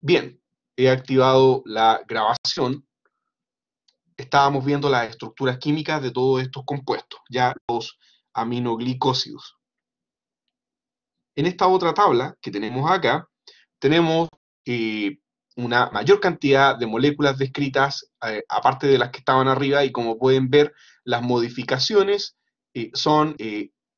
Bien, he activado la grabación. Estábamos viendo las estructuras químicas de todos estos compuestos, ya los aminoglicósidos. En esta otra tabla que tenemos acá, tenemos eh, una mayor cantidad de moléculas descritas, eh, aparte de las que estaban arriba, y como pueden ver, las modificaciones eh, son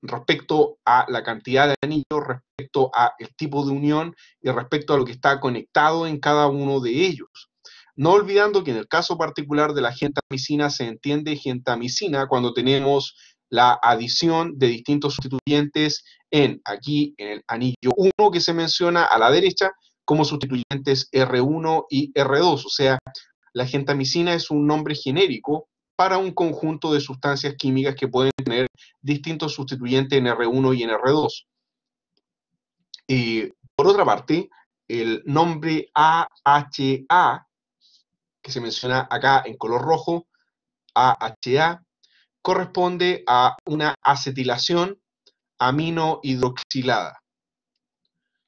respecto a la cantidad de anillos, respecto a el tipo de unión y respecto a lo que está conectado en cada uno de ellos. No olvidando que en el caso particular de la gentamicina se entiende gentamicina cuando tenemos la adición de distintos sustituyentes en aquí en el anillo 1 que se menciona a la derecha como sustituyentes R1 y R2, o sea, la gentamicina es un nombre genérico para un conjunto de sustancias químicas que pueden tener distintos sustituyentes en R1 y en R2. Y, por otra parte, el nombre AHA, que se menciona acá en color rojo, AHA, corresponde a una acetilación aminohidroxilada.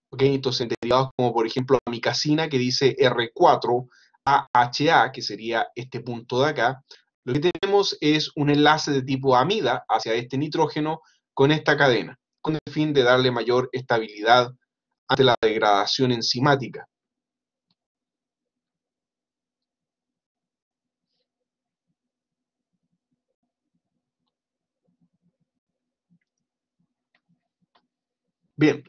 ¿Ok? Entonces, derivados como por ejemplo micacina, que dice R4, AHA, que sería este punto de acá, lo que tenemos es un enlace de tipo amida hacia este nitrógeno con esta cadena, con el fin de darle mayor estabilidad ante la degradación enzimática. Bien,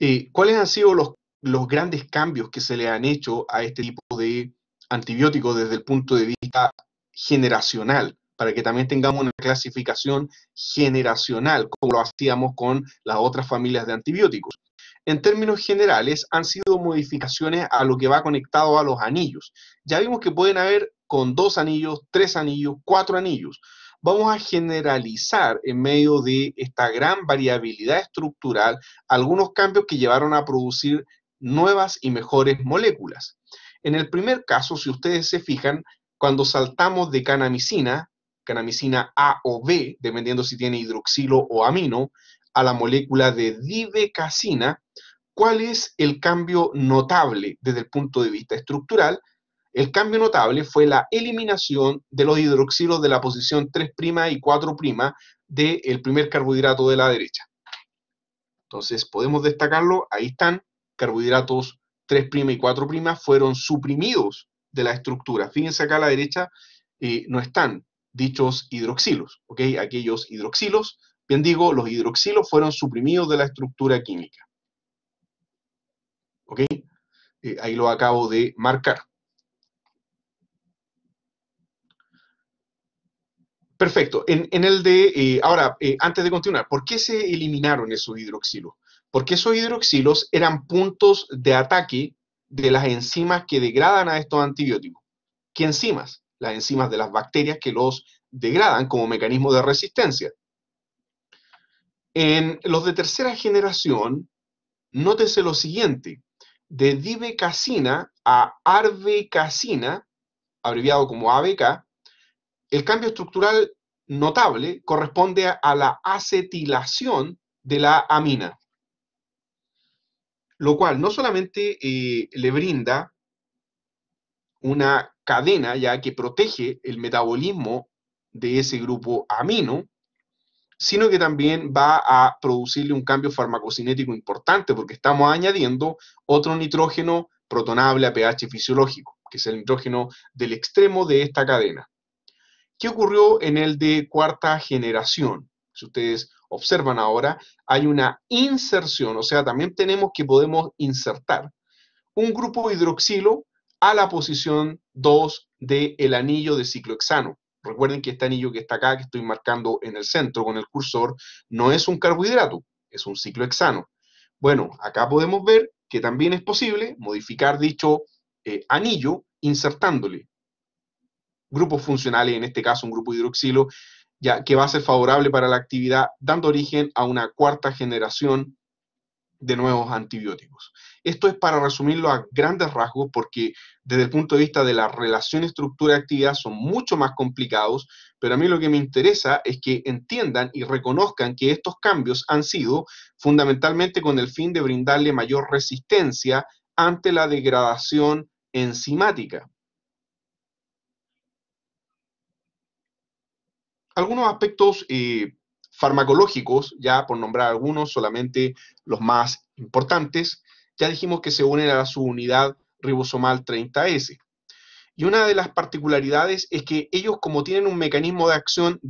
eh, ¿cuáles han sido los, los, grandes cambios que se le han hecho a este tipo de antibióticos desde el punto de vista generacional, para que también tengamos una clasificación generacional, como lo hacíamos con las otras familias de antibióticos. En términos generales, han sido modificaciones a lo que va conectado a los anillos. Ya vimos que pueden haber con dos anillos, tres anillos, cuatro anillos. Vamos a generalizar en medio de esta gran variabilidad estructural algunos cambios que llevaron a producir nuevas y mejores moléculas. En el primer caso, si ustedes se fijan, cuando saltamos de canamicina, canamicina A o B, dependiendo si tiene hidroxilo o amino, a la molécula de dibecasina, ¿cuál es el cambio notable desde el punto de vista estructural? El cambio notable fue la eliminación de los hidroxilos de la posición 3' y 4' del primer carbohidrato de la derecha. Entonces, podemos destacarlo, ahí están, carbohidratos 3' y 4' fueron suprimidos de la estructura. Fíjense acá a la derecha, eh, no están dichos hidroxilos, ¿ok? Aquellos hidroxilos, bien digo, los hidroxilos fueron suprimidos de la estructura química. ¿Ok? Eh, ahí lo acabo de marcar. Perfecto. En, el de, eh, ahora, antes de continuar, ¿por qué se eliminaron esos hidroxilos? Porque esos hidroxilos eran puntos de ataque de las enzimas que degradan a estos antibióticos. ¿Qué enzimas? Las enzimas de las bacterias que los degradan como mecanismo de resistencia. En los de tercera generación, nótese lo siguiente, de divecasina a arvecasina, abreviado como ABK, el cambio estructural notable corresponde a la acetilación de la amina lo cual no solamente eh, le brinda una cadena ya que protege el metabolismo de ese grupo amino, sino que también va a producirle un cambio farmacocinético importante porque estamos añadiendo otro nitrógeno protonable a pH fisiológico, que es el nitrógeno del extremo de esta cadena. ¿Qué ocurrió en el de cuarta generación? Si ustedes observan ahora, hay una inserción, o sea, también tenemos que podemos insertar un grupo hidroxilo a la posición 2 del anillo de ciclohexano. Recuerden que este anillo que está acá, que estoy marcando en el centro con el cursor, no es un carbohidrato, es un ciclohexano. Bueno, acá podemos ver que también es posible modificar dicho eh, anillo insertándole grupos funcionales, en este caso un grupo hidroxilo, ya que va a ser favorable para la actividad, dando origen a una cuarta generación de nuevos antibióticos. Esto es para resumirlo a grandes rasgos porque desde el punto de vista de la relación estructura-actividad son mucho más complicados, pero a mí lo que me interesa es que entiendan y reconozcan que estos cambios han sido fundamentalmente con el fin de brindarle mayor resistencia ante la degradación enzimática. algunos aspectos eh, farmacológicos, ya por nombrar algunos, solamente los más importantes, ya dijimos que se unen a la subunidad ribosomal 30S. Y una de las particularidades es que ellos, como tienen un mecanismo de acción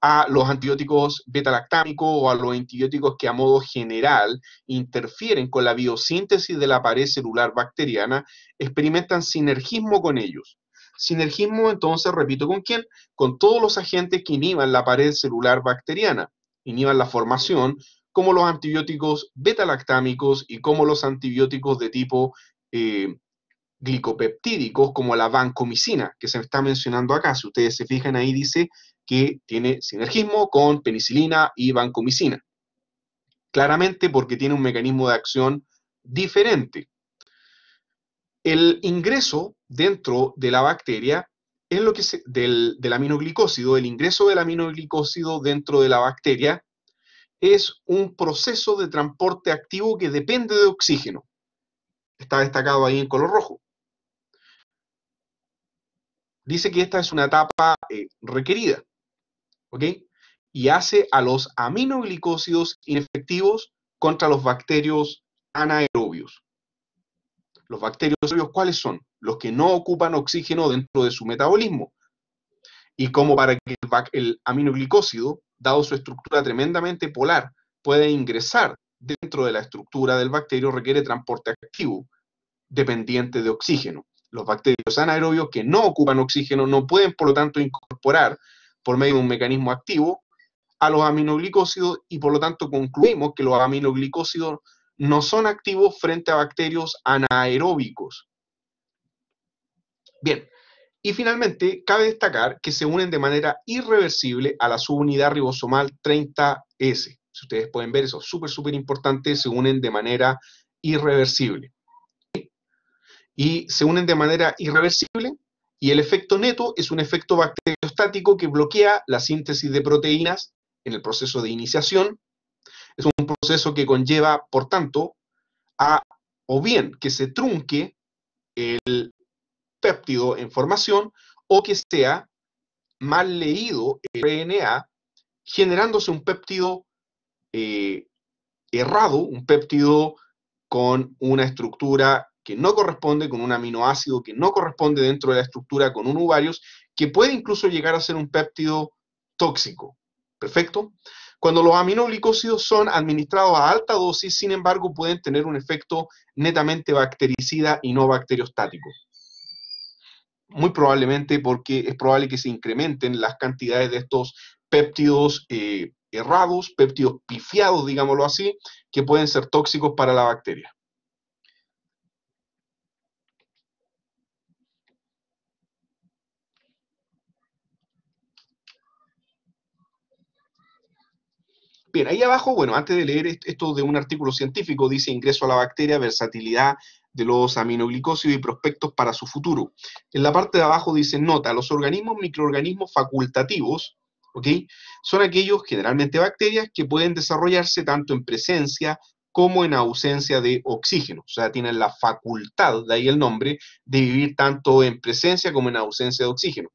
a los antibióticos beta-lactámicos o a los antibióticos que a modo general interfieren con la biosíntesis de la pared celular bacteriana, experimentan sinergismo con ellos. Sinergismo, entonces, repito, ¿con quién? Con todos los agentes que inhiban la pared celular bacteriana, inhiban la formación, como los antibióticos betalactámicos y como los antibióticos de tipo eh, glicopeptídicos, como la vancomicina, que se está mencionando acá. Si ustedes se fijan ahí, dice que tiene sinergismo con penicilina y vancomicina. Claramente porque tiene un mecanismo de acción diferente. El ingreso dentro de la bacteria lo que del, del aminoglicósido, el ingreso del aminoglicósido dentro de la bacteria es un proceso de transporte activo que depende de oxígeno. Está destacado ahí en color rojo. Dice que esta es una etapa eh, requerida, ¿ok? Y hace a los aminoglicósidos inefectivos contra los bacterios anaerobios. Los bacterios, ¿cuáles son? Los que no ocupan oxígeno dentro de su metabolismo. Y como para que el, amino aminoglicósido, dado su estructura tremendamente polar, puede ingresar dentro de la estructura del bacterio, requiere transporte activo dependiente de oxígeno. Los bacterios anaerobios que no ocupan oxígeno no pueden, por lo tanto, incorporar por medio de un mecanismo activo a los aminoglicósidos y por lo tanto concluimos que los aminoglicósidos no son activos frente a bacterios anaeróbicos. Bien, y finalmente, cabe destacar que se unen de manera irreversible a la subunidad ribosomal 30S. Si ustedes pueden ver, eso es súper, súper importante, se unen de manera irreversible. Y se unen de manera irreversible y el efecto neto es un efecto bacteriostático que bloquea la síntesis de proteínas en el proceso de iniciación un proceso que conlleva, por tanto, a o bien que se trunque el péptido en formación o que sea mal leído el RNA, generándose un péptido eh, errado, un péptido con una estructura que no corresponde, con un aminoácido que no corresponde dentro de la estructura con un varios que puede incluso llegar a ser un péptido tóxico. ¿Perfecto? Cuando los aminoglicósidos son administrados a alta dosis, sin embargo, pueden tener un efecto netamente bactericida y no bacteriostático. Muy probablemente porque es probable que se incrementen las cantidades de estos péptidos eh, errados, péptidos pifiados, digámoslo así, que pueden ser tóxicos para la bacteria. Bien, ahí abajo, bueno, antes de leer esto de un artículo científico, dice ingreso a la bacteria, versatilidad de los aminoglicósidos y prospectos para su futuro. En la parte de abajo dice, nota, los organismos microorganismos facultativos, ¿ok? Son aquellos, generalmente bacterias, que pueden desarrollarse tanto en presencia como en ausencia de oxígeno. O sea, tienen la facultad, de ahí el nombre, de vivir tanto en presencia como en ausencia de oxígeno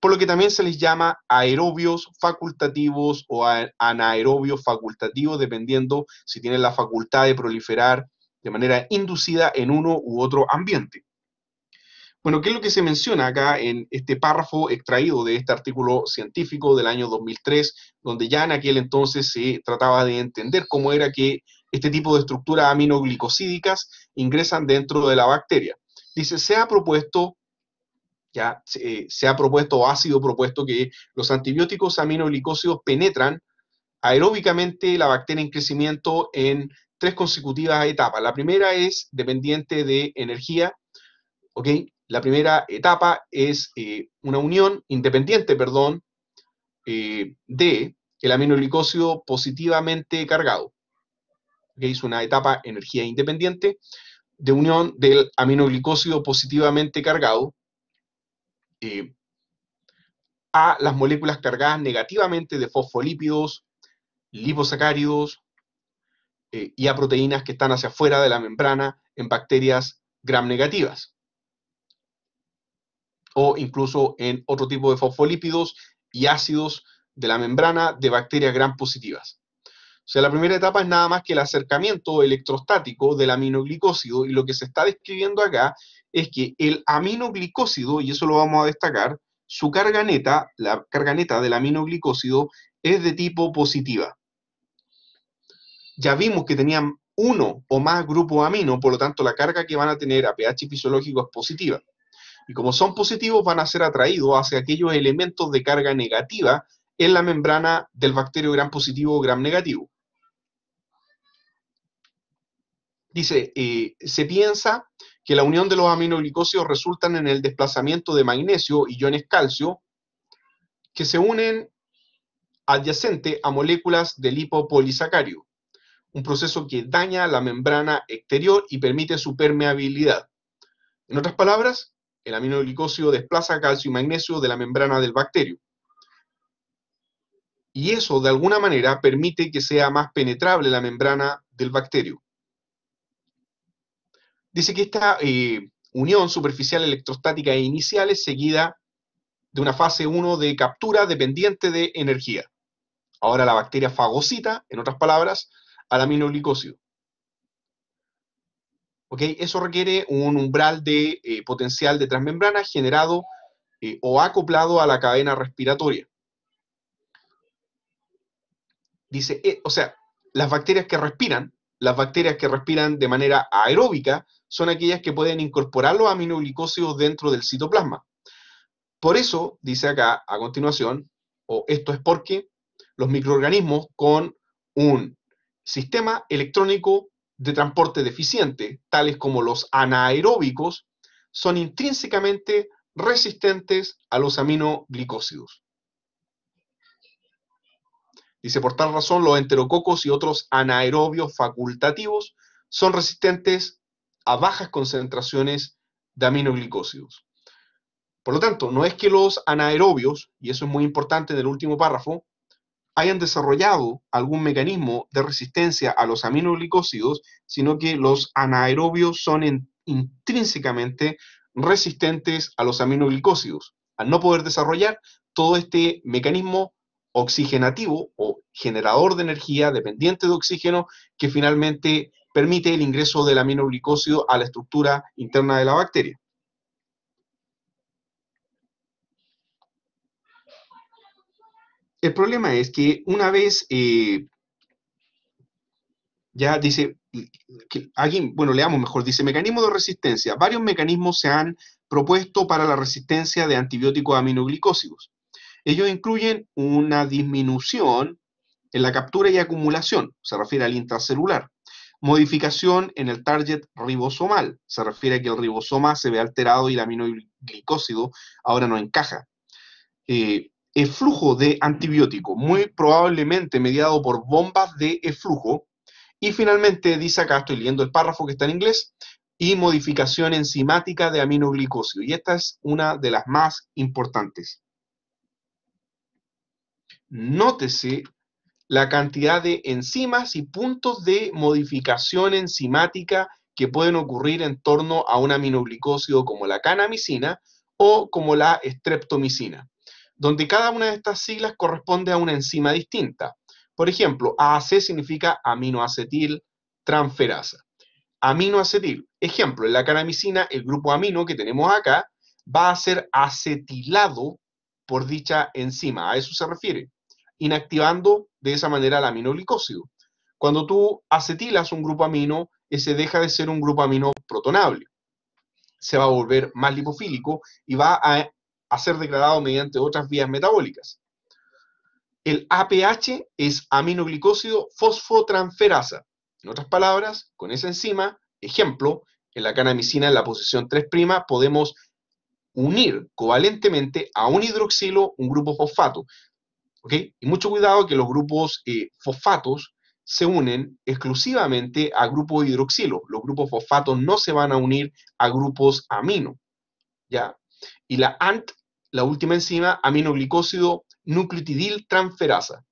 por lo que también se les llama aerobios facultativos o anaerobios facultativos, dependiendo si tienen la facultad de proliferar de manera inducida en uno u otro ambiente. Bueno, ¿qué es lo que se menciona acá en este párrafo extraído de este artículo científico del año 2003, donde ya en aquel entonces se trataba de entender cómo era que este tipo de estructuras aminoglicosídicas ingresan dentro de la bacteria? Dice, se ha propuesto eh, se, ha propuesto o ha sido propuesto que los antibióticos aminoglicósidos penetran aeróbicamente la bacteria en crecimiento en tres consecutivas etapas. La primera es dependiente de energía, ¿ok? La primera etapa es eh, una unión independiente, perdón, eh, de el aminoglicósido positivamente cargado, que es una etapa energía independiente de unión del aminoglicósido positivamente cargado eh, a las moléculas cargadas negativamente de fosfolípidos, liposacáridos eh, y a proteínas que están hacia afuera de la membrana en bacterias gram negativas o incluso en otro tipo de fosfolípidos y ácidos de la membrana de bacterias gram positivas. O sea, la primera etapa es nada más que el acercamiento electrostático del aminoglicósido y lo que se está describiendo acá es que el aminoglicósido, y eso lo vamos a destacar, su carga neta, la carga neta del aminoglicósido, es de tipo positiva. Ya vimos que tenían uno o más grupos amino, por lo tanto la carga que van a tener a pH fisiológico es positiva. Y como son positivos, van a ser atraídos hacia aquellos elementos de carga negativa en la membrana del bacterio gram positivo o gram negativo. Dice, eh, se piensa que la unión de los aminoglicosios resultan en el desplazamiento de magnesio y iones calcio que se unen adyacente a moléculas del hipopolisacario, un proceso que daña la membrana exterior y permite su permeabilidad. En otras palabras, el aminoglicosio desplaza calcio y magnesio de la membrana del bacterio. Y eso, de alguna manera, permite que sea más penetrable la membrana del bacterio. Dice que esta eh, unión superficial electrostática e inicial es seguida de una fase 1 de captura dependiente de energía. Ahora la bacteria fagocita, en otras palabras, al aminoglicósido. ¿Ok? Eso requiere un umbral de eh, potencial de transmembrana generado eh, o acoplado a la cadena respiratoria. Dice, o sea, las bacterias que respiran, las bacterias que respiran de manera aeróbica, son aquellas que pueden incorporar los aminoglicósidos dentro del citoplasma. Por eso, dice acá a continuación, o esto es porque los microorganismos con un sistema electrónico de transporte deficiente, tales como los anaeróbicos, son intrínsecamente resistentes a los aminoglicósidos. Dice, por tal razón, los enterococos y otros anaerobios facultativos son resistentes a bajas concentraciones de aminoglicósidos. Por lo tanto, no es que los anaerobios, y eso es muy importante en el último párrafo, hayan desarrollado algún mecanismo de resistencia a los aminoglicósidos, sino que los anaerobios son intrínsecamente resistentes a los aminoglicósidos, al no poder desarrollar todo este mecanismo oxigenativo o generador de energía dependiente de oxígeno que finalmente permite el ingreso del aminoglicósido a la estructura interna de la bacteria. El problema es que una vez eh, ya dice, que bueno, leamos mejor, dice mecanismo de resistencia. Varios mecanismos se han propuesto para la resistencia de antibióticos aminoglicósidos. Ellos incluyen una disminución en la captura y acumulación, se refiere al intracelular, Modificación en el target ribosomal. Se refiere a que el ribosoma se ve alterado y el aminoglicósido ahora no encaja. eflujo eh, de antibiótico, muy probablemente mediado por bombas de eflujo. Y finalmente dice acá, estoy leyendo el párrafo que está en inglés, y modificación enzimática de aminoglicósido. Y esta es una de las más importantes. Nótese la cantidad de enzimas y puntos de modificación enzimática que pueden ocurrir en torno a un aminoglicósido como la canamicina o como la streptomicina, donde cada una de estas siglas corresponde a una enzima distinta. Por ejemplo, AAC significa aminoacetil transferasa. Aminoacetil, ejemplo, en la canamicina el grupo amino que tenemos acá va a ser acetilado por dicha enzima, a eso se refiere inactivando de esa manera el aminoglicósido. Cuando tú acetilas un grupo amino, ese deja de ser un grupo amino protonable. Se va a volver más lipofílico y va a, ser degradado mediante otras vías metabólicas. El APH es aminoglicósido fosfotransferasa. En otras palabras, con esa enzima, ejemplo, en la canamicina en la posición 3' podemos unir covalentemente a un hidroxilo un grupo fosfato. Y mucho cuidado que los grupos eh, fosfatos se unen exclusivamente a grupos hidroxilo. Los grupos fosfatos no se van a unir a grupos amino, ¿ya? Y la ANT, la última enzima, aminoglicósido nucleotidil transferasa.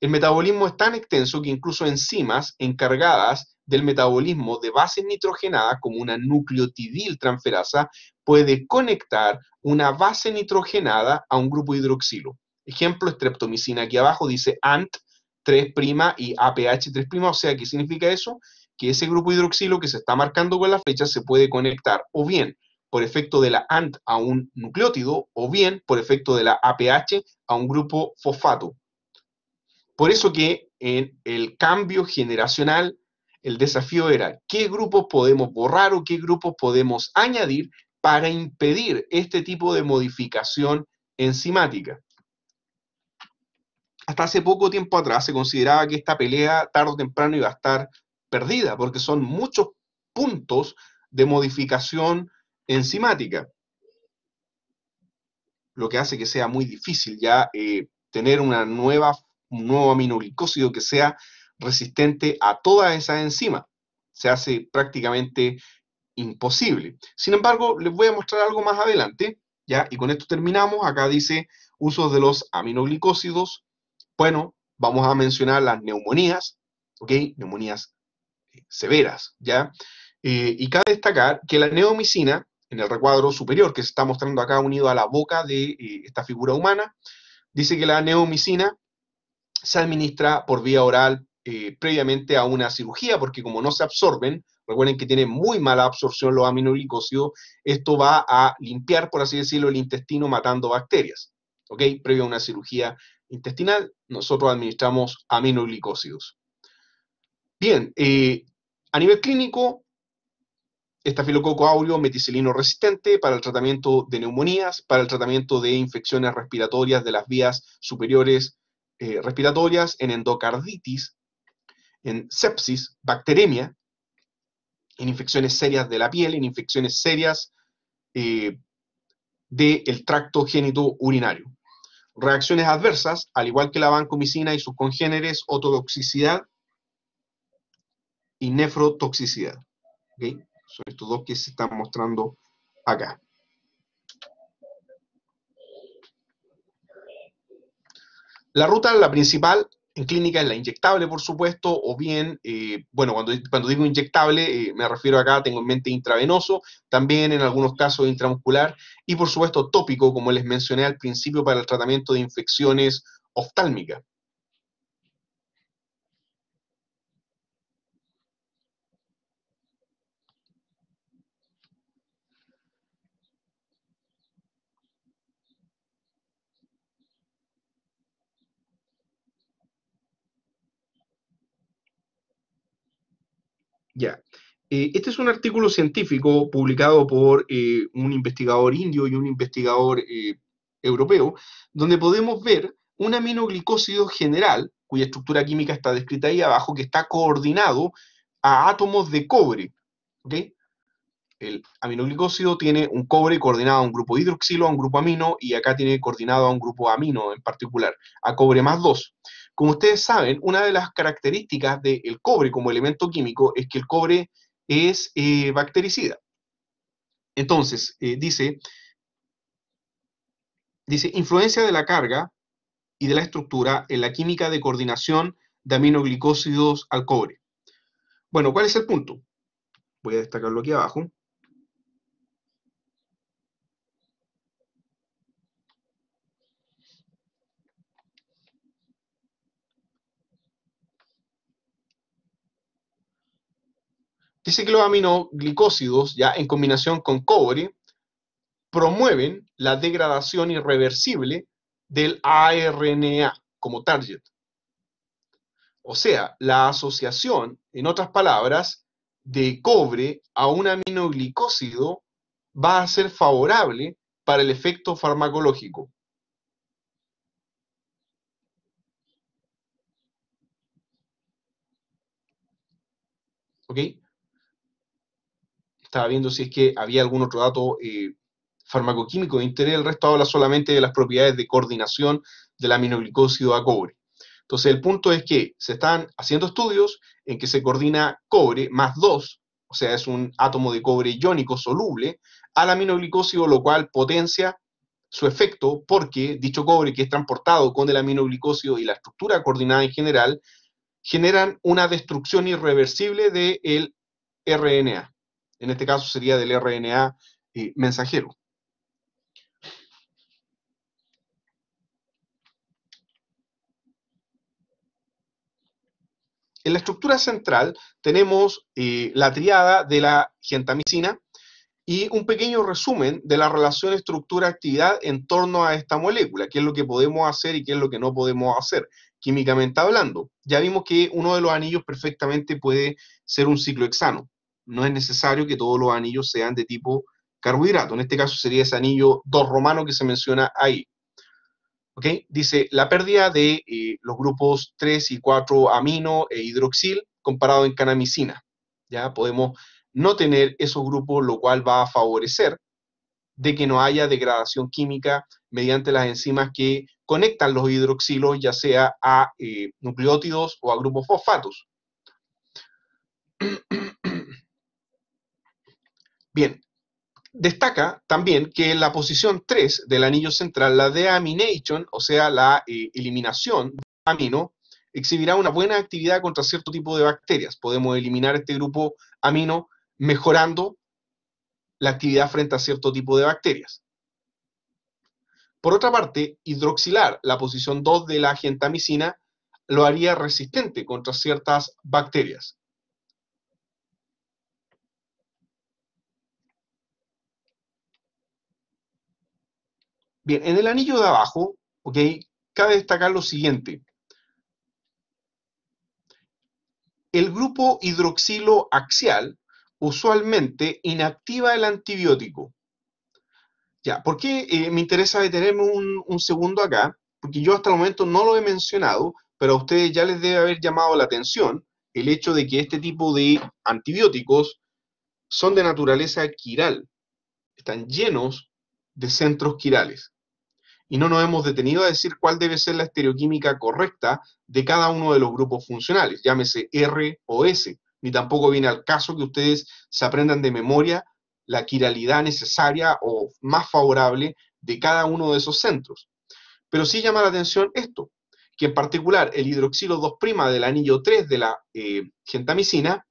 El metabolismo es tan extenso que incluso enzimas encargadas del metabolismo de bases nitrogenadas, como una nucleotidil transferasa, puede conectar una base nitrogenada a un grupo hidroxilo. Ejemplo, estreptomicina Aquí abajo dice ANT 3' y APH 3'. O sea, ¿qué significa eso? Que ese grupo hidroxilo que se está marcando con la flecha se puede conectar o bien por efecto de la ANT a un nucleótido o bien por efecto de la APH a un grupo fosfato. Por eso que en el cambio generacional el desafío era qué grupos podemos borrar o qué grupos podemos añadir para impedir este tipo de modificación enzimática hasta hace poco tiempo atrás se consideraba que esta pelea tarde o temprano iba a estar perdida, porque son muchos puntos de modificación enzimática, lo que hace que sea muy difícil ya eh, tener una nueva, un nuevo aminoglicósido que sea resistente a toda esa enzima. Se hace prácticamente imposible. Sin embargo, les voy a mostrar algo más adelante, ¿ya? Y con esto terminamos. Acá dice usos de los aminoglicósidos bueno, vamos a mencionar las neumonías, ¿ok? Neumonías eh, severas, ¿ya? Eh, y cabe destacar que la neomicina, en el recuadro superior que se está mostrando acá unido a la boca de eh, esta figura humana, dice que la neomicina se administra por vía oral previamente a una cirugía, porque como no se absorben, recuerden que tiene muy mala absorción los aminoglicosidos, esto va a limpiar, por así decirlo, el intestino matando bacterias. Previo a una cirugía intestinal, nosotros administramos aminoglicósidos. Bien, eh, a nivel clínico, estafilococo aureo meticilino resistente para el tratamiento de neumonías, para el tratamiento de infecciones respiratorias de las vías superiores eh, respiratorias, en endocarditis, en sepsis, bacteremia, en infecciones serias de la piel, en infecciones serias eh, del tracto génito urinario reacciones adversas, al igual que la vancomicina y sus congéneres, ototoxicidad y nefrotoxicidad. Son estos dos que se están mostrando acá. La ruta, la principal, en clínica es la inyectable, por supuesto, o bien, eh, bueno, cuando, cuando digo inyectable, eh, me refiero acá, tengo en mente intravenoso, también en algunos casos intramuscular, y por supuesto tópico, como les mencioné al principio, para el tratamiento de infecciones oftálmicas. Ya. Eh, este es un artículo científico publicado por eh, un investigador indio y un investigador eh, europeo, donde podemos ver un aminoglicósido general, cuya estructura química está descrita ahí abajo, que está coordinado a átomos de cobre. El aminoglicósido tiene un cobre coordinado a un grupo hidroxilo, a un grupo amino, y acá tiene coordinado a un grupo amino en particular, a cobre más 2. Como ustedes saben, una de las características del cobre como elemento químico es que el cobre es eh, bactericida. Entonces, eh, dice, dice, influencia de la carga y de la estructura en la química de coordinación de aminoglicósidos al cobre. Bueno, ¿cuál es el punto? Voy a destacarlo aquí abajo. que cicloaminoglicósidos, ya en combinación con cobre, promueven la degradación irreversible del ARNA como target. O sea, la asociación, en otras palabras, de cobre a un aminoglicósido va a ser favorable para el efecto farmacológico. ¿Ok? estaba viendo si es que había algún otro dato eh, farmacoquímico de interés, el resto habla solamente de las propiedades de coordinación del aminoglicósido a cobre. Entonces, el punto es que se están haciendo estudios en que se coordina cobre más 2, o sea, es un átomo de cobre iónico soluble, al aminoglicósido, lo cual potencia su efecto porque dicho cobre que es transportado con el aminoglicósido y la estructura coordinada en general generan una destrucción irreversible del RNA. En este caso sería del RNA mensajero. En la estructura central tenemos eh, la triada de la gentamicina y un pequeño resumen de la relación estructura-actividad en torno a esta molécula, qué es lo que podemos hacer y qué es lo que no podemos hacer, químicamente hablando. Ya vimos que uno de los anillos perfectamente puede ser un ciclohexano no es necesario que todos los anillos sean de tipo carbohidrato. En este caso sería ese anillo 2 romano que se menciona ahí. Dice, la pérdida de eh, los grupos 3 y 4 amino e hidroxil comparado en canamicina. Ya podemos no tener esos grupos, lo cual va a favorecer de que no haya degradación química mediante las enzimas que conectan los hidroxilos, ya sea a eh, nucleótidos o a grupos fosfatos. Bien, destaca también que la posición 3 del anillo central, la deamination, o sea, la eh, eliminación de amino, exhibirá una buena actividad contra cierto tipo de bacterias. Podemos eliminar este grupo amino mejorando la actividad frente a cierto tipo de bacterias. Por otra parte, hidroxilar la posición 2 de la gentamicina lo haría resistente contra ciertas bacterias. Bien, en el anillo de abajo, ok, cabe destacar lo siguiente. El grupo hidroxilo axial usualmente inactiva el antibiótico. Ya, ¿por qué eh, me interesa detenerme un segundo acá? Porque yo hasta el momento no lo he mencionado, pero a ustedes ya les debe haber llamado la atención el hecho de que este tipo de antibióticos son de naturaleza quiral, están llenos de centros quirales y no nos hemos detenido a decir cuál debe ser la estereoquímica correcta de cada uno de los grupos funcionales, llámese R o S, ni tampoco viene al caso que ustedes se aprendan de memoria la quiralidad necesaria o más favorable de cada uno de esos centros. Pero sí llama la atención esto, que en particular el hidroxilo 2' del anillo 3 de la eh, gentamicina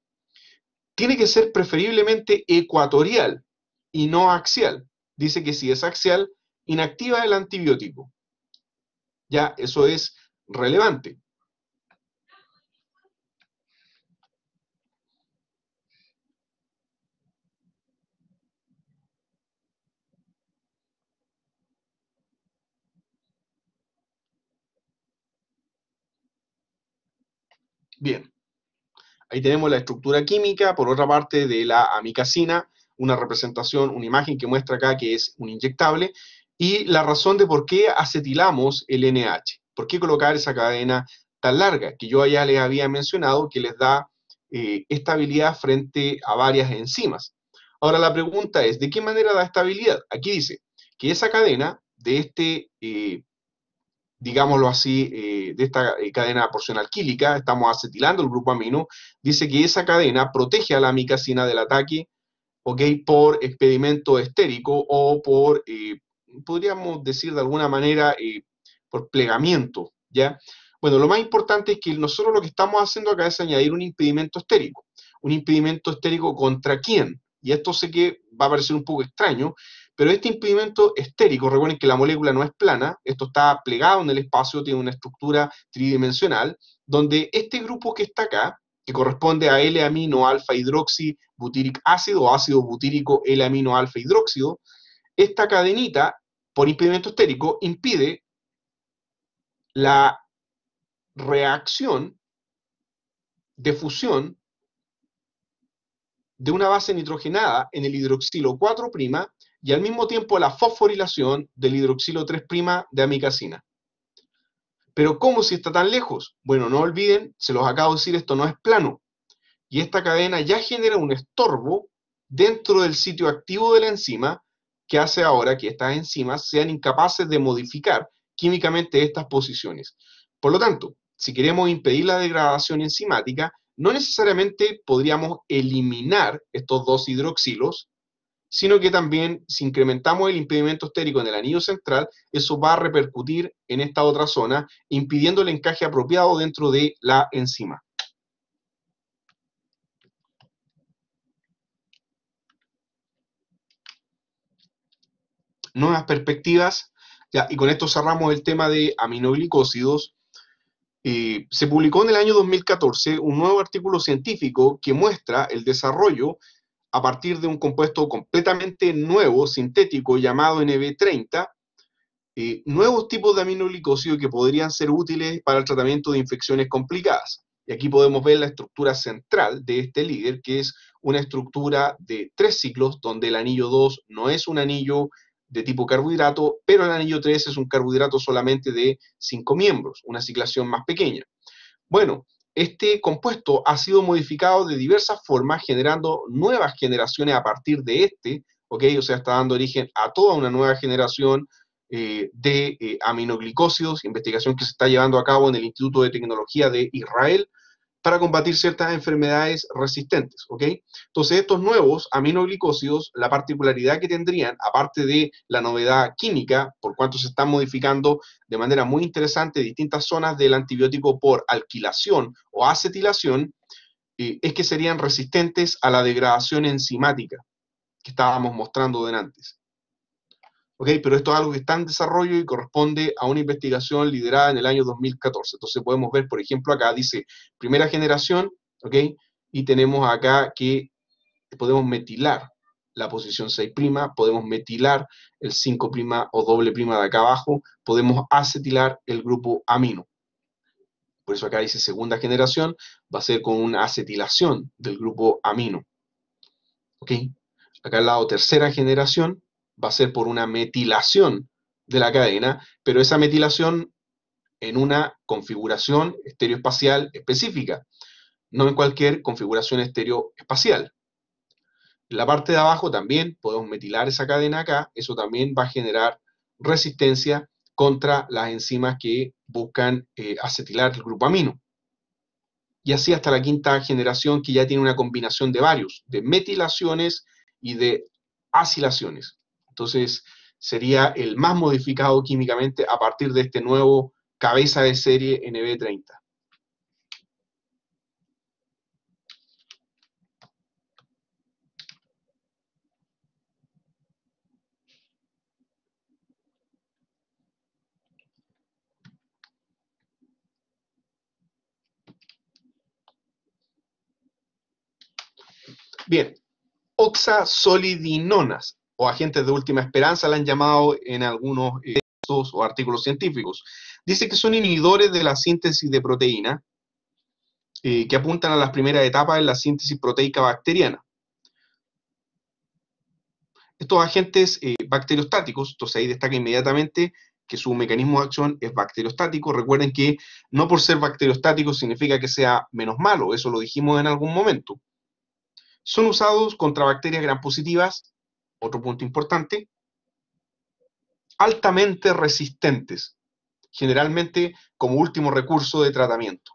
tiene que ser preferiblemente ecuatorial y no axial. Dice que si es axial inactiva el antibiótico. Ya, eso es relevante. Bien, ahí tenemos la estructura química, por otra parte, de la amicacina, una representación, una imagen que muestra acá que es un inyectable, y la razón de por qué acetilamos el NH. ¿Por qué colocar esa cadena tan larga? Que yo ya les había mencionado que les da eh, estabilidad frente a varias enzimas. Ahora la pregunta es, ¿de qué manera da estabilidad? Aquí dice que esa cadena de este, eh, digámoslo así, eh, de esta cadena porción alquílica, estamos acetilando el grupo amino, dice que esa cadena protege a la micacina del ataque, ¿ok? Por experimento estérico o por podríamos decir de alguna manera, eh, por plegamiento, ¿ya? Bueno, lo más importante es que nosotros lo que estamos haciendo acá es añadir un impedimento estérico. Un impedimento estérico contra quién. Y esto sé que va a parecer un poco extraño, pero este impedimento estérico, recuerden que la molécula no es plana, esto está plegado en el espacio, tiene una estructura tridimensional, donde este grupo que está acá, que corresponde a L-amino alfa hidroxi butíric ácido o ácido butírico L-amino alfa hidróxido, esta cadenita por impedimento estérico impide la reacción de fusión de una base nitrogenada en el hidroxilo 4' y al mismo tiempo la fosforilación del hidroxilo 3' de amicacina. Pero ¿cómo si está tan lejos? Bueno, no olviden, se los acabo de decir, esto no es plano. Y esta cadena ya genera un estorbo dentro del sitio activo de la enzima que hace ahora que estas enzimas sean incapaces de modificar químicamente estas posiciones. Por lo tanto, si queremos impedir la degradación enzimática, no necesariamente podríamos eliminar estos dos hidroxilos, sino que también si incrementamos el impedimento estérico en el anillo central, eso va a repercutir en esta otra zona, impidiendo el encaje apropiado dentro de la enzima. nuevas perspectivas. y con esto cerramos el tema de aminoglicósidos. se publicó en el año 2014 un nuevo artículo científico que muestra el desarrollo a partir de un compuesto completamente nuevo, sintético, llamado NB30, nuevos tipos de aminoglicósidos que podrían ser útiles para el tratamiento de infecciones complicadas. Y aquí podemos ver la estructura central de este líder, que es una estructura de tres ciclos, donde el anillo 2 no es un anillo de tipo carbohidrato, pero el anillo 3 es un carbohidrato solamente de 5 miembros, una ciclación más pequeña. Bueno, este compuesto ha sido modificado de diversas formas, generando nuevas generaciones a partir de este, O sea, está dando origen a toda una nueva generación eh, de eh, aminoglicósidos, investigación que se está llevando a cabo en el Instituto de Tecnología de Israel, para combatir ciertas enfermedades resistentes. ¿ok? Entonces, estos nuevos aminoglicósidos, la particularidad que tendrían, aparte de la novedad química, por cuanto se están modificando de manera muy interesante distintas zonas del antibiótico por alquilación o acetilación, eh, es que serían resistentes a la degradación enzimática que estábamos mostrando de antes pero esto es algo que está en desarrollo y corresponde a una investigación liderada en el año 2014. Entonces podemos ver, por ejemplo, acá dice primera generación, ¿ok? Y tenemos acá que podemos metilar la posición 6', podemos metilar el 5' o doble prima de acá abajo, podemos acetilar el grupo amino. Por eso acá dice segunda generación, va a ser con una acetilación del grupo amino. ¿Ok? Acá al lado tercera generación, va a ser por una metilación de la cadena, pero esa metilación en una configuración estereoespacial específica, no en cualquier configuración estereoespacial. En la parte de abajo también podemos metilar esa cadena acá, eso también va a generar resistencia contra las enzimas que buscan eh, acetilar el grupo amino. Y así hasta la quinta generación que ya tiene una combinación de varios, de metilaciones y de acilaciones. Entonces, sería el más modificado químicamente a partir de este nuevo cabeza de serie NB30. Bien, oxasolidinonas o agentes de última esperanza, la han llamado en algunos textos eh, o artículos científicos. Dice que son inhibidores de la síntesis de proteína eh, que apuntan a las primeras etapas de la síntesis proteica bacteriana. Estos agentes eh, bacteriostáticos, entonces ahí destaca inmediatamente que su mecanismo de acción es bacteriostático. Recuerden que no por ser bacteriostático significa que sea menos malo, eso lo dijimos en algún momento. Son usados contra bacterias gran positivas otro punto importante, altamente resistentes, generalmente como último recurso de tratamiento.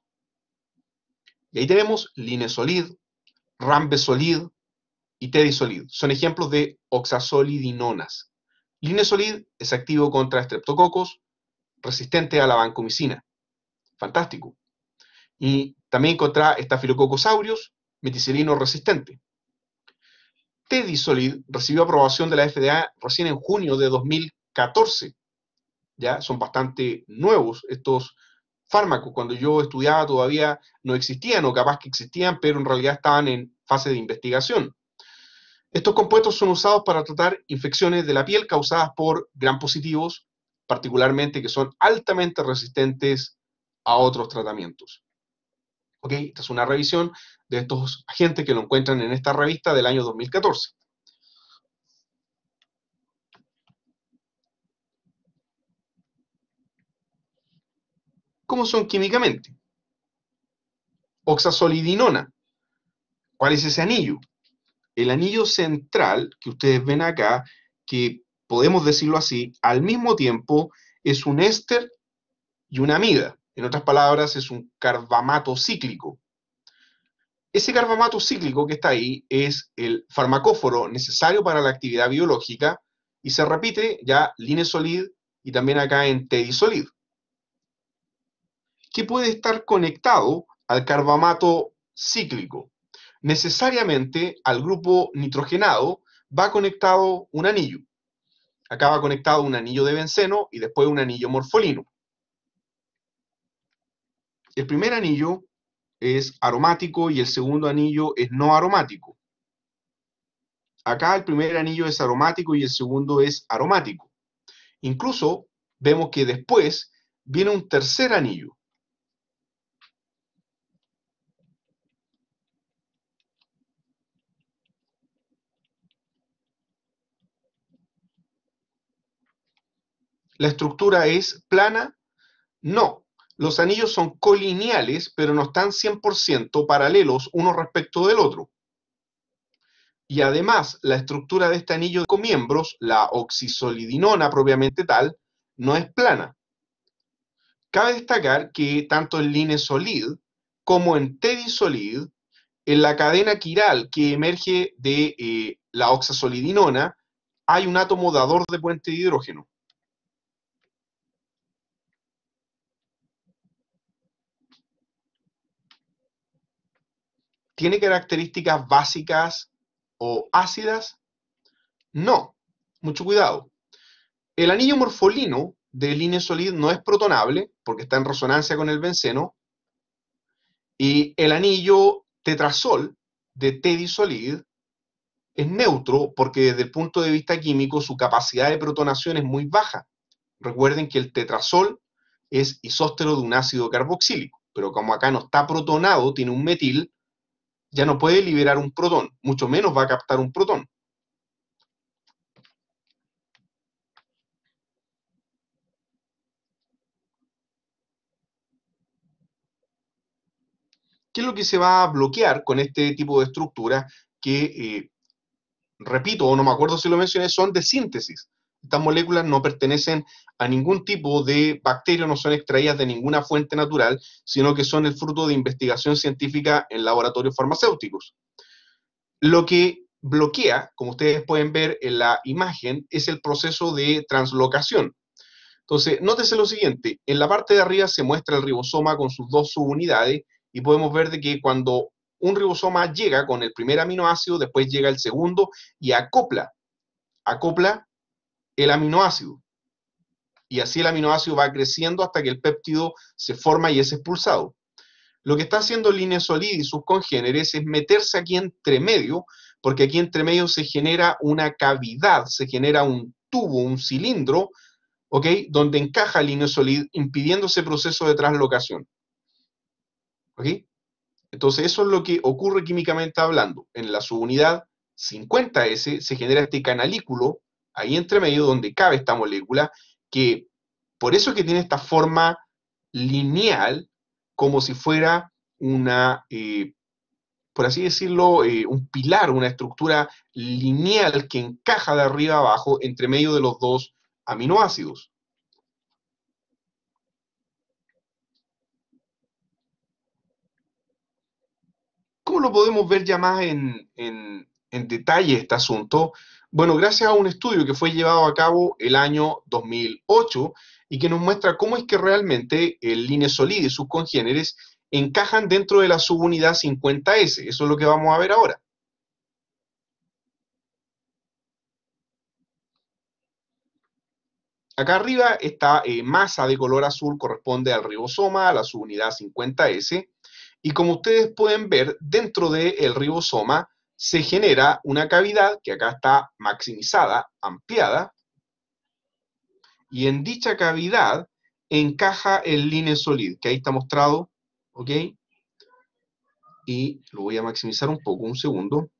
Y ahí tenemos linesolid, rambesolid y tedisolid. Son ejemplos de oxasolidinonas. Linesolid es activo contra estreptococos, resistente a la vancomicina. Fantástico. Y también contra estafilococos aureus, meticilino resistente. Tedisolid este recibió aprobación de la FDA recién en junio de 2014. Ya son bastante nuevos estos fármacos. Cuando yo estudiaba todavía no existían o capaz que existían, pero en realidad estaban en fase de investigación. Estos compuestos son usados para tratar infecciones de la piel causadas por gran positivos, particularmente que son altamente resistentes a otros tratamientos. Esta es una revisión de estos agentes que lo encuentran en esta revista del año 2014. ¿Cómo son químicamente? Oxasolidinona. ¿Cuál es ese anillo? El anillo central que ustedes ven acá, que podemos decirlo así, al mismo tiempo es un éster y una amida. En otras palabras, es un carbamato cíclico. Ese carbamato cíclico que está ahí es el farmacóforo necesario para la actividad biológica y se repite ya linesolid y también acá en tedisolid. ¿Qué puede estar conectado al carbamato cíclico? Necesariamente al grupo nitrogenado va conectado un anillo. Acá va conectado un anillo de benceno y después un anillo morfolino. El primer anillo es aromático y el segundo anillo es no aromático. Acá el primer anillo es aromático y el segundo es aromático. Incluso vemos que después viene un tercer anillo. La estructura es plana, no los anillos son colineales, pero no están 100% paralelos uno respecto del otro. Y además, la estructura de este anillo de comiembros, la oxisolidinona propiamente tal, no es plana. Cabe destacar que tanto en linesolid como en tedisolid, en la cadena quiral que emerge de eh, la oxasolidinona, hay un átomo dador de puente de hidrógeno. ¿Tiene características básicas o ácidas? No, mucho cuidado. El anillo morfolino del inesolid no es protonable porque está en resonancia con el benceno. Y el anillo tetrasol de tedisolid es neutro porque desde el punto de vista químico su capacidad de protonación es muy baja. Recuerden que el tetrasol es isóstero de un ácido carboxílico, pero como acá no está protonado, tiene un metil, ya no puede liberar un protón, mucho menos va a captar un protón. ¿Qué es lo que se va a bloquear con este tipo de estructuras que, eh, repito, o no me acuerdo si lo mencioné, son de síntesis? estas moléculas no pertenecen a ningún tipo de bacterio, no son extraídas de ninguna fuente natural, sino que son el fruto de investigación científica en laboratorios farmacéuticos. Lo que bloquea, como ustedes pueden ver en la imagen, es el proceso de translocación. Entonces, nótese lo siguiente, en la parte de arriba se muestra el ribosoma con sus dos subunidades y podemos ver de que cuando un ribosoma llega con el primer aminoácido, después llega el segundo y acopla, acopla el aminoácido. Y así el aminoácido va creciendo hasta que el péptido se forma y es expulsado. Lo que está haciendo solid y sus congéneres es meterse aquí entre medio, porque aquí entre medio se genera una cavidad, se genera un tubo, un cilindro, ¿ok? Donde encaja el Solid, impidiendo ese proceso de traslocación. ¿Ok? Entonces eso es lo que ocurre químicamente hablando. En la subunidad 50S se genera este canalículo ahí entre medio donde cabe esta molécula, que por eso que tiene esta forma lineal, como si fuera una, eh, por así decirlo, eh, un pilar, una estructura lineal que encaja de arriba a abajo entre medio de los dos aminoácidos. ¿Cómo lo podemos ver ya más en detalle este asunto? Bueno, gracias a un estudio que fue llevado a cabo el año 2008 y que nos muestra cómo es que realmente el solid y sus congéneres encajan dentro de la subunidad 50S. Eso es lo que vamos a ver ahora. Acá arriba esta eh, masa de color azul corresponde al ribosoma, a la subunidad 50S. Y como ustedes pueden ver, dentro del ribosoma se genera una cavidad que acá está maximizada, ampliada, y en dicha cavidad encaja el line solid, que ahí está mostrado, ¿ok? Y lo voy a maximizar un poco, un segundo.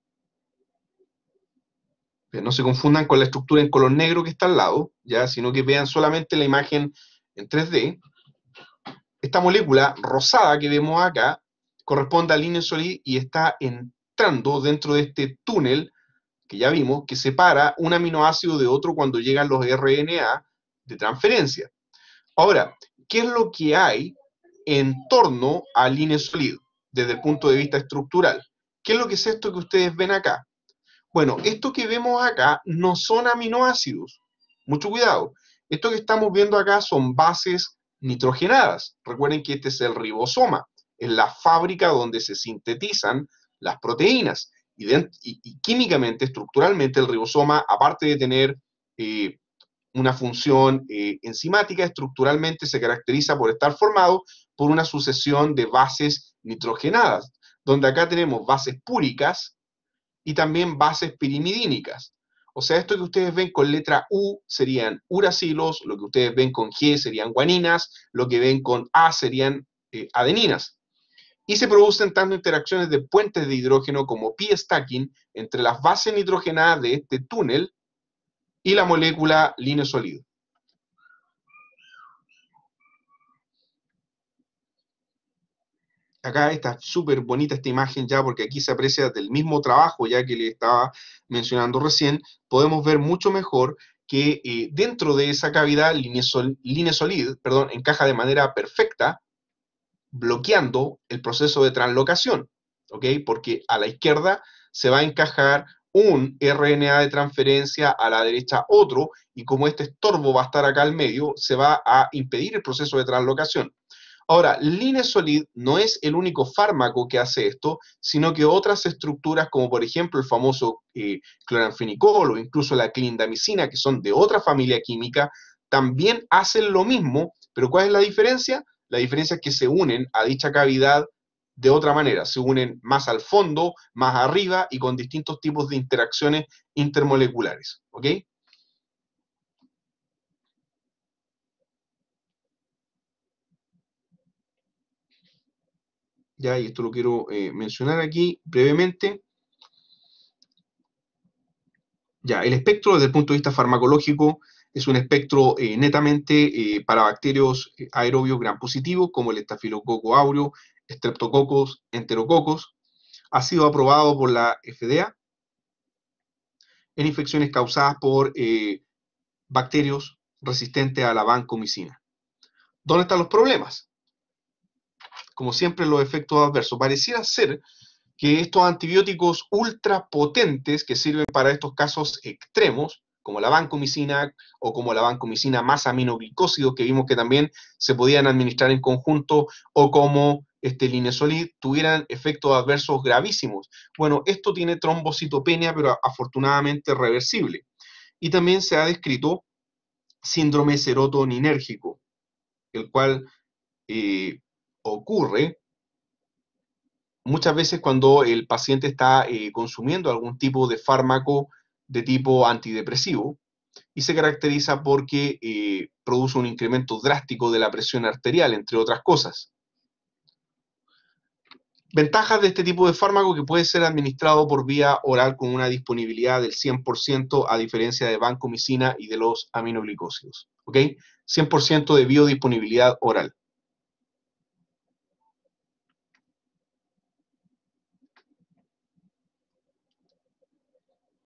Pero no se confundan con la estructura en color negro que está al lado, ya, sino que vean solamente la imagen en 3D. Esta molécula rosada que vemos acá corresponde al line solid y está en dentro de este túnel que ya vimos, que separa un aminoácido de otro cuando llegan los RNA de transferencia. Ahora, ¿qué es lo que hay en torno al sólido? desde el punto de vista estructural? ¿Qué es lo que es esto que ustedes ven acá? Bueno, esto que vemos acá no son aminoácidos. Mucho cuidado. Esto que estamos viendo acá son bases nitrogenadas. Recuerden que este es el ribosoma, es la fábrica donde se sintetizan las proteínas. Y, químicamente, estructuralmente, el ribosoma, aparte de tener eh, una función eh, enzimática, estructuralmente se caracteriza por estar formado por una sucesión de bases nitrogenadas, donde acá tenemos bases púricas y también bases pirimidínicas. O sea, esto que ustedes ven con letra U serían uracilos, lo que ustedes ven con G serían guaninas, lo que ven con A serían eh, adeninas y se producen tanto interacciones de puentes de hidrógeno como p-stacking entre las bases nitrogenadas de este túnel y la molécula sólido. Acá está súper bonita esta imagen ya porque aquí se aprecia del mismo trabajo ya que le estaba mencionando recién, podemos ver mucho mejor que eh, dentro de esa cavidad sólida, perdón, encaja de manera perfecta bloqueando el proceso de translocación, ¿ok? Porque a la izquierda se va a encajar un RNA de transferencia, a la derecha otro, y como este estorbo va a estar acá al medio, se va a impedir el proceso de translocación. Ahora, Linesolid no es el único fármaco que hace esto, sino que otras estructuras, como por ejemplo el famoso eh, o incluso la clindamicina, que son de otra familia química, también hacen lo mismo, pero ¿cuál es la diferencia? La diferencia es que se unen a dicha cavidad de otra manera, se unen más al fondo, más arriba y con distintos tipos de interacciones intermoleculares. ¿Ok? Ya, y esto lo quiero eh, mencionar aquí brevemente. Ya, el espectro desde el punto de vista farmacológico es un espectro eh, netamente eh, para bacterios eh, aerobios gran positivos como el estafilococo aureo, estreptococos, enterococos. Ha sido aprobado por la FDA en infecciones causadas por bacterios resistentes a la vancomicina. ¿Dónde están los problemas? Como siempre, los efectos adversos. Pareciera ser que estos antibióticos ultrapotentes que sirven para estos casos extremos como la vancomicina o como la vancomicina más aminoglicósidos, que vimos que también se podían administrar en conjunto, o como este linesolid, tuvieran efectos adversos gravísimos. Bueno, esto tiene trombocitopenia, pero afortunadamente reversible. Y también se ha descrito síndrome serotoninérgico, el cual eh, ocurre muchas veces cuando el paciente está eh, consumiendo algún tipo de fármaco de tipo antidepresivo y se caracteriza porque eh, produce un incremento drástico de la presión arterial, entre otras cosas. Ventajas de este tipo de fármaco que puede ser administrado por vía oral con una disponibilidad del 100% a diferencia de vancomicina y de los aminoglicósidos. ¿Ok? 100% de biodisponibilidad oral.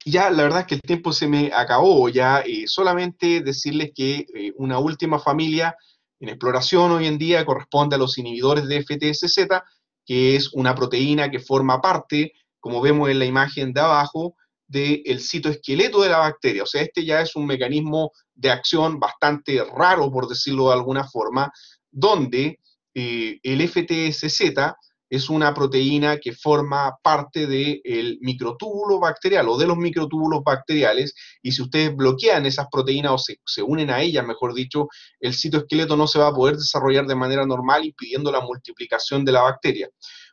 ya la verdad es que el tiempo se me acabó, ya eh, solamente decirles que eh, una última familia en exploración hoy en día corresponde a los inhibidores de FTSZ, que es una proteína que forma parte, como vemos en la imagen de abajo, del citoesqueleto de la bacteria. O sea, este ya es un mecanismo de acción bastante raro, por decirlo de alguna forma, donde eh, el FTSZ es una proteína que forma parte del el microtúbulo bacterial o de los microtúbulos bacteriales y si ustedes bloquean esas proteínas o se, unen a ellas, mejor dicho, el citoesqueleto no se va a poder desarrollar de manera normal impidiendo la multiplicación de la bacteria.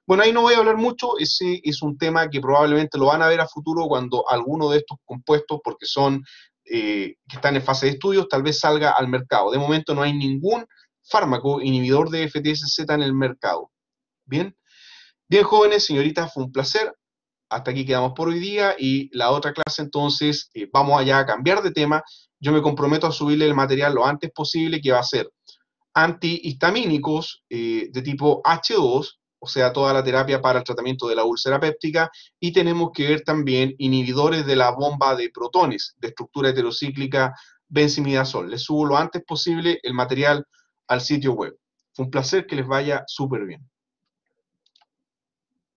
Bueno, ahí no voy a hablar mucho, ese es un tema que probablemente lo van a ver a futuro cuando alguno de estos compuestos, porque son eh, que están en fase de estudios, tal vez salga al mercado. De momento no hay ningún fármaco inhibidor de FTSZ en el mercado. Bien, Bien, jóvenes, señoritas, fue un placer. Hasta aquí quedamos por hoy día y la otra clase entonces eh, vamos allá a cambiar de tema. Yo me comprometo a subirle el material lo antes posible que va a ser antihistamínicos eh, de tipo H2, o sea, toda la terapia para el tratamiento de la úlcera péptica, y tenemos que ver también inhibidores de la bomba de protones de estructura heterocíclica benzimidazol. Les subo lo antes posible el material al sitio web. Fue un placer que les vaya súper bien.